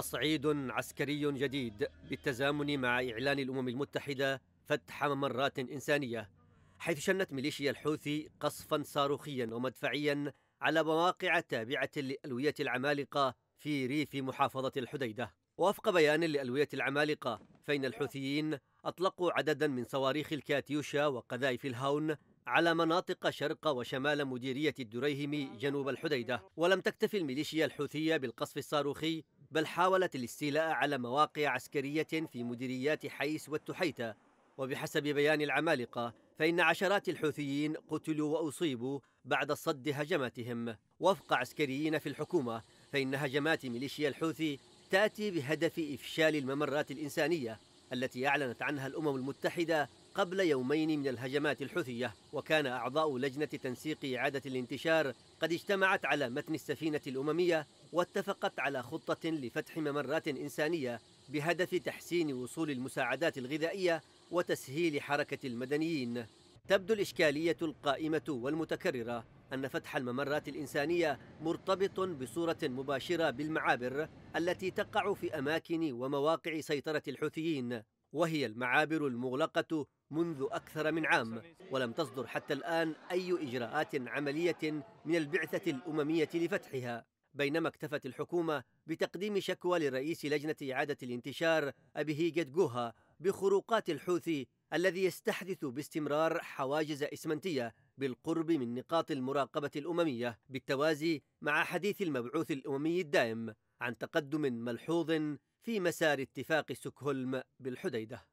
تصعيد عسكري جديد بالتزامن مع إعلان الأمم المتحدة فتح ممرات إنسانية حيث شنت ميليشيا الحوثي قصفا صاروخيا ومدفعيا على مواقع تابعة لألوية العمالقة في ريف محافظة الحديدة وفق بيان لألوية العمالقة فإن الحوثيين أطلقوا عددا من صواريخ الكاتيوشا وقذائف الهاون على مناطق شرق وشمال مديرية الدريهم جنوب الحديدة ولم تكتف الميليشيا الحوثية بالقصف الصاروخي بل حاولت الاستيلاء على مواقع عسكرية في مديريات حيس والتحيتة وبحسب بيان العمالقة فإن عشرات الحوثيين قتلوا وأصيبوا بعد صد هجماتهم وفق عسكريين في الحكومة فإن هجمات ميليشيا الحوثي تأتي بهدف إفشال الممرات الإنسانية التي أعلنت عنها الأمم المتحدة قبل يومين من الهجمات الحوثية وكان أعضاء لجنة تنسيق إعادة الانتشار قد اجتمعت على متن السفينة الأممية واتفقت على خطة لفتح ممرات إنسانية بهدف تحسين وصول المساعدات الغذائية وتسهيل حركة المدنيين تبدو الإشكالية القائمة والمتكررة أن فتح الممرات الإنسانية مرتبط بصورة مباشرة بالمعابر التي تقع في أماكن ومواقع سيطرة الحوثيين وهي المعابر المغلقة منذ أكثر من عام ولم تصدر حتى الآن أي إجراءات عملية من البعثة الأممية لفتحها بينما اكتفت الحكومة بتقديم شكوى لرئيس لجنة إعادة الانتشار أبيهيجت جوها بخروقات الحوثي الذي يستحدث باستمرار حواجز إسمنتية بالقرب من نقاط المراقبة الأممية بالتوازي مع حديث المبعوث الأممي الدائم عن تقدم ملحوظ في مسار اتفاق سكهولم بالحديدة